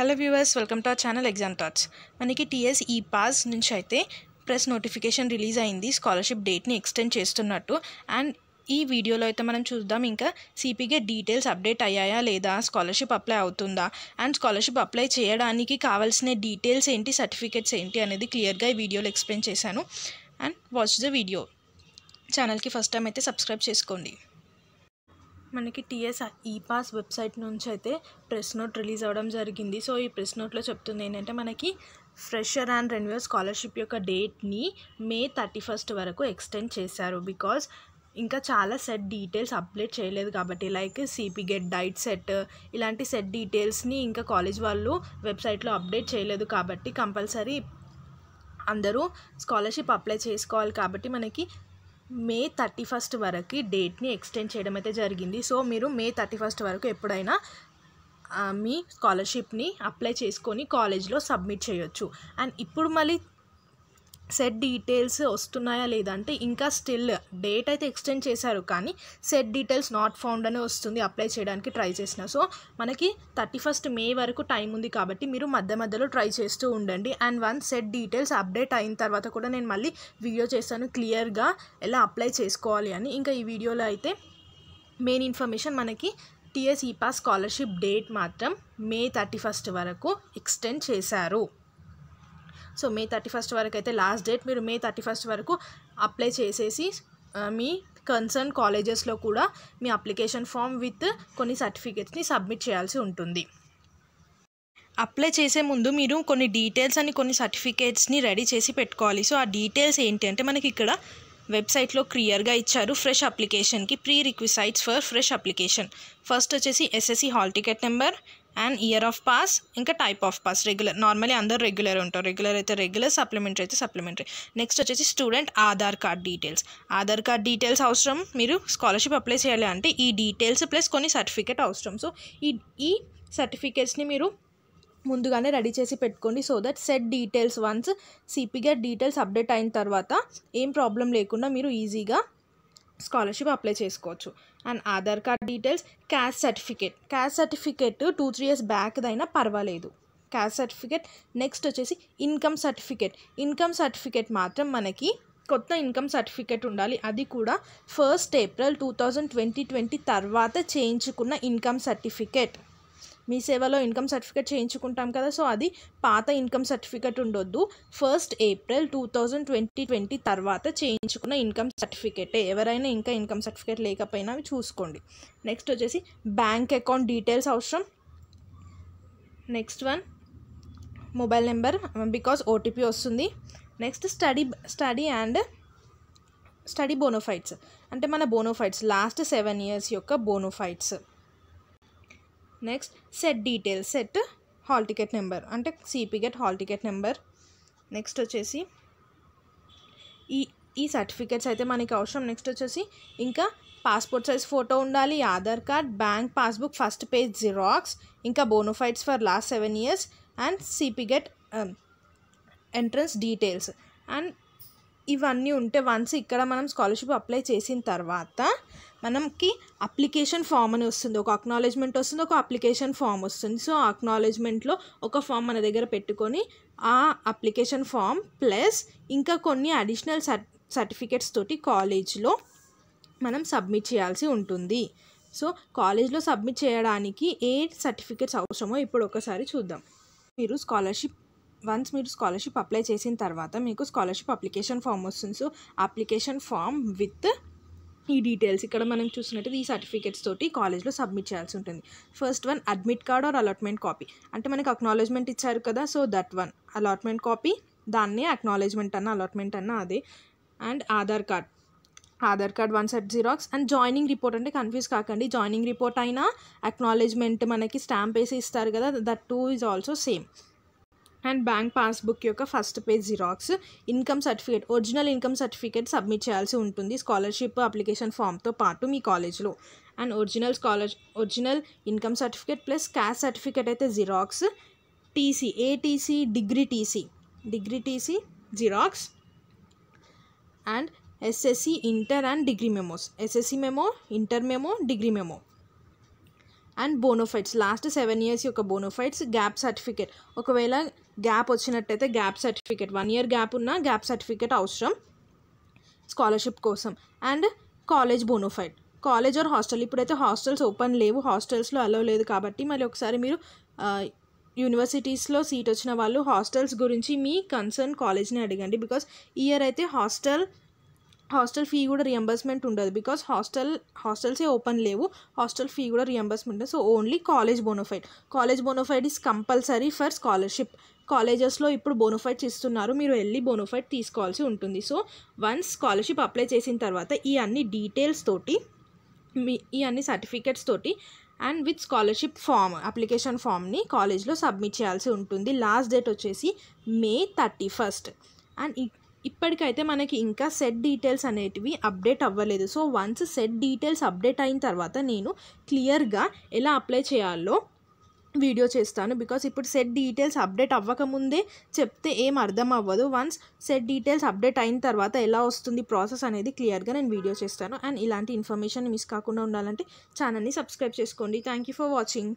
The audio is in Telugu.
hello viewers welcome to our channel exam thoughts మనకి టీఎస్ ఈ పాస్ నుంచి అయితే ప్రెస్ నోటిఫికేషన్ రిలీజ్ అయింది స్కాలర్షిప్ డేట్ని ఎక్స్టెండ్ చేస్తున్నట్టు అండ్ ఈ వీడియోలో అయితే మనం చూద్దాం ఇంకా సిపిగా డీటెయిల్స్ అప్డేట్ అయ్యాయా లేదా స్కాలర్షిప్ అప్లై అవుతుందా అండ్ స్కాలర్షిప్ అప్లై చేయడానికి కావాల్సిన డీటెయిల్స్ ఏంటి సర్టిఫికేట్స్ ఏంటి అనేది క్లియర్గా ఈ వీడియోలో ఎక్స్ప్లెయిన్ చేశాను అండ్ వాచ్ ద వీడియో ఛానల్కి ఫస్ట్ టైం అయితే సబ్స్క్రైబ్ చేసుకోండి మనకి టీఎస్ ఈపాస్ వెబ్సైట్ నుంచి అయితే ప్రెస్ నోట్ రిలీజ్ అవ్వడం జరిగింది సో ఈ ప్రెస్ నోట్లో చెప్తుంది ఏంటంటే మనకి ఫ్రెషర్ అండ్ రెన్యూవల్ స్కాలర్షిప్ యొక్క డేట్ని మే థర్టీ ఫస్ట్ వరకు ఎక్స్టెండ్ చేశారు బికాజ్ ఇంకా చాలా సెట్ డీటెయిల్స్ అప్డేట్ చేయలేదు కాబట్టి like CP GET DIET CET ఇలాంటి సెట్ డీటెయిల్స్ని ఇంకా కాలేజ్ వాళ్ళు వెబ్సైట్లో అప్డేట్ చేయలేదు కాబట్టి కంపల్సరీ అందరూ స్కాలర్షిప్ అప్లై చేసుకోవాలి కాబట్టి మనకి మే థర్టీ ఫస్ట్ వరకు డేట్ని ఎక్స్టెండ్ చేయడం అయితే జరిగింది సో మీరు మే థర్టీ ఫస్ట్ వరకు ఎప్పుడైనా మీ స్కాలర్షిప్ని అప్లై చేసుకొని కాలేజ్లో సబ్మిట్ చేయొచ్చు అండ్ ఇప్పుడు మళ్ళీ సెట్ డీటెయిల్స్ వస్తున్నాయా లేదా అంటే ఇంకా స్టిల్ డేట్ అయితే ఎక్స్టెండ్ చేశారు కానీ సెట్ డీటెయిల్స్ నాట్ ఫౌండ్ అనే వస్తుంది అప్లై చేయడానికి ట్రై చేసిన సో మనకి థర్టీ ఫస్ట్ మే వరకు టైం ఉంది కాబట్టి మీరు మధ్య మధ్యలో ట్రై చేస్తూ ఉండండి and one CET details update అయిన తర్వాత కూడా నేను మళ్ళీ వీడియో చేస్తాను క్లియర్గా ఎలా అప్లై చేసుకోవాలి అని ఇంకా ఈ వీడియోలో అయితే మెయిన్ ఇన్ఫర్మేషన్ మనకి టీఎస్ ఈపా స్కాలర్షిప్ డేట్ మాత్రం మే థర్టీ ఫస్ట్ వరకు ఎక్స్టెండ్ చేశారు సో మే థర్టీ ఫస్ట్ వరకు అయితే లాస్ట్ డేట్ మీరు మే థర్టీ ఫస్ట్ వరకు అప్లై చేసేసి మీ కన్సర్న్ కాలేజెస్లో కూడా మీ అప్లికేషన్ ఫామ్ విత్ కొన్ని సర్టిఫికేట్స్ని సబ్మిట్ చేయాల్సి ఉంటుంది అప్లై చేసే ముందు మీరు కొన్ని డీటెయిల్స్ అని కొన్ని సర్టిఫికేట్స్ని రెడీ చేసి పెట్టుకోవాలి సో ఆ డీటెయిల్స్ ఏంటి అంటే మనకి ఇక్కడ వెబ్సైట్లో క్లియర్గా ఇచ్చారు ఫ్రెష్ అప్లికేషన్కి prerequisites for fresh application first వచ్చేసి SSC hall ticket number and year of pass ఇంకా type of pass regular normally అందరు రెగ్యులర్ ఉంటారు రెగ్యులర్ అయితే రెగ్యులర్ సప్లిమెంటరీ అయితే సప్లిమెంటరీ నెక్స్ట్ వచ్చేసి student Aadhaar card details Aadhaar card details అవసరం మీరు స్కాలర్షిప్ అప్లై చేయాలి అంటే ఈ డీటెయిల్స్ ప్లస్ కొన్ని సర్టిఫికేట్ అవసరం సో ఈ ఈ సర్టిఫికేట్స్ని మీరు ముందుగానే రెడీ చేసి పెట్టుకోండి so that CET details once సిపిగా డీటెయిల్స్ అప్డేట్ అయిన తర్వాత ఏం ప్రాబ్లం లేకుండా మీరు ఈజీగా స్కాలర్షిప్ అప్లై చేసుకోవచ్చు and Aadhaar card details caste certificate caste certificate two three years బ్యాక్దైనా పర్వాలేదు క్యాస్ట్ సర్టిఫికేట్ నెక్స్ట్ వచ్చేసి ఇన్కమ్ సర్టిఫికేట్ ఇన్కమ్ సర్టిఫికేట్ మాత్రం మనకి కొత్త ఇన్కమ్ సర్టిఫికేట్ ఉండాలి అది కూడా first April two thousand twenty twenty తర్వాత చేయించుకున్న ఇన్కమ్ సర్టిఫికేట్ మీ సేవలో ఇన్కమ్ సర్టిఫికేట్ చేయించుకుంటాం కదా సో అది పాత ఇన్కమ్ సర్టిఫికేట్ ఉండొద్దు first April two thousand twenty twenty తర్వాత చేయించుకున్న ఇన్కమ్ సర్టిఫికేటే ఎవరైనా ఇంకా ఇన్కమ్ సర్టిఫికేట్ లేకపోయినా అవి చూసుకోండి నెక్స్ట్ వచ్చేసి బ్యాంక్ అకౌంట్ డీటెయిల్స్ అవసరం next one mobile number because OTP వస్తుంది next study study and study bonafides అంటే మన బోనోఫైట్స్ లాస్ట్ సెవెన్ ఇయర్స్ యొక్క bonafides next CET detail CET hall ticket number అంటే CPGET hall ticket number next వచ్చేసి ఈ ఈ సర్టిఫికేట్స్ అయితే మనకి అవసరం నెక్స్ట్ వచ్చేసి ఇంకా పాస్పోర్ట్ సైజ్ ఫోటో ఉండాలి Aadhaar card bank passbook first page xerox ఇంకా bonafides for last seven years and CPGET um, entrance details and ఇవన్నీ ఉంటే వన్స్ ఇక్కడ మనం స్కాలర్షిప్ అప్లై చేసిన తర్వాత మనకి అప్లికేషన్ ఫామ్ అని వస్తుంది ఒక అక్నాలెడ్జ్మెంట్ వస్తుంది ఒక అప్లికేషన్ ఫామ్ వస్తుంది సో అక్నాలెడ్జ్మెంట్లో ఒక ఫామ్ మన దగ్గర పెట్టుకొని ఆ అప్లికేషన్ ఫామ్ ప్లస్ ఇంకా కొన్ని అడిషనల్ సర్టిఫికెట్స్ తోటి కాలేజ్లో మనం సబ్మిట్ చేయాల్సి ఉంటుంది సో కాలేజ్లో సబ్మిట్ చేయడానికి ఏ సర్టిఫికెట్స్ అవసరమో ఇప్పుడు ఒకసారి చూద్దాం మీరు స్కాలర్షిప్ వన్స్ మీరు స్కాలర్షిప్ అప్లై చేసిన తర్వాత మీకు స్కాలర్షిప్ అప్లికేషన్ ఫామ్ వస్తుంది సో అప్లికేషన్ ఫామ్ విత్ ఈ డీటెయిల్స్ ఇక్కడ మనం చూసినట్టు ఈ సర్టిఫికేట్స్ తోటి కాలేజ్లో సబ్మిట్ చేయాల్సి ఉంటుంది first one admit card or allotment copy అంటే మనకి అక్నాలజ్మెంట్ ఇచ్చారు కదా so that one allotment copy దాన్ని అక్నాలజ్మెంట్ అన్న అలాట్మెంట్ అన్న అదే and Aadhaar card Aadhaar card one set xerox and joining report అంటే కన్ఫ్యూజ్ కాకండి జాయినింగ్ రిపోర్ట్ అయినా అక్నాలజ్మెంట్ మనకి స్టాంప్ వేసి ఇస్తారు కదా that too is also same and bank passbook యొక్క first page xerox income certificate original income certificate submit చేయాల్సి ఉంటుంది స్కాలర్షిప్ అప్లికేషన్ ఫామ్తో పాటు మీ కాలేజ్లో and original scholar original income certificate plus caste certificate అయితే xerox TC ATC degree TC degree TC xerox and SSC inter and degree memos SSC memo inter memo degree memo and bonafides last seven years యొక్క బోనోఫైట్స్ గ్యాప్ సర్టిఫికేట్ ఒకవేళ గ్యాప్ వచ్చినట్టయితే gap certificate one year gap ఉన్న గ్యాప్ సర్టిఫికేట్ అవసరం స్కాలర్షిప్ కోసం and college bonafide college or hostel ఇప్పుడైతే హాస్టల్స్ ఓపెన్ లేవు హాస్టల్స్లో అలవ్ లేదు కాబట్టి మళ్ళీ ఒకసారి మీరు యూనివర్సిటీస్లో సీట్ వచ్చిన వాళ్ళు హాస్టల్స్ గురించి మీ కన్సర్న్ కాలేజ్ని అడగండి బికాస్ ఇయర్ అయితే హాస్టల్ హాస్టల్ ఫీ కూడా రియంబర్స్మెంట్ ఉండదు బికాస్ హాస్టల్ హాస్టల్సే ఓపెన్ లేవు హాస్టల్ ఫీ కూడా reimbursement so only college bonafide college bonafide is compulsory for scholarship కాలేజెస్లో ఇప్పుడు బోనోఫైడ్స్ ఇస్తున్నారు మీరు వెళ్ళి బోనోఫైడ్ తీసుకోవాల్సి ఉంటుంది సో వన్స్ స్కాలర్షిప్ అప్లై చేసిన తర్వాత ఈ అన్ని డీటెయిల్స్ తోటి మీ ఈ అన్ని సర్టిఫికెట్స్ తోటి and with scholarship form application ఫామ్ని కాలేజ్లో సబ్మిట్ చేయాల్సి ఉంటుంది లాస్ట్ డేట్ వచ్చేసి మే థర్టీ ఫస్ట్ అండ్ ఇప్పటికైతే మనకి ఇంకా సెట్ డీటెయిల్స్ అనేటివి అప్డేట్ అవ్వలేదు so once set details update అయిన తర్వాత నేను క్లియర్గా ఎలా అప్లై చేయాలో వీడియో చేస్తాను బికాస్ ఇప్పుడు సెట్ డీటెయిల్స్ అప్డేట్ అవ్వకముందే చెప్తే ఏం అర్థం అవ్వదు వన్స్ సెట్ డీటెయిల్స్ అప్డేట్ అయిన తర్వాత ఎలా వస్తుంది ప్రాసెస్ అనేది క్లియర్గా నేను వీడియో చేస్తాను అండ్ ఇలాంటి ఇన్ఫర్మేషన్ మిస్ కాకుండా ఉండాలంటే ఛానల్ని సబ్స్క్రైబ్ చేసుకోండి థ్యాంక్ ఫర్ వాచింగ్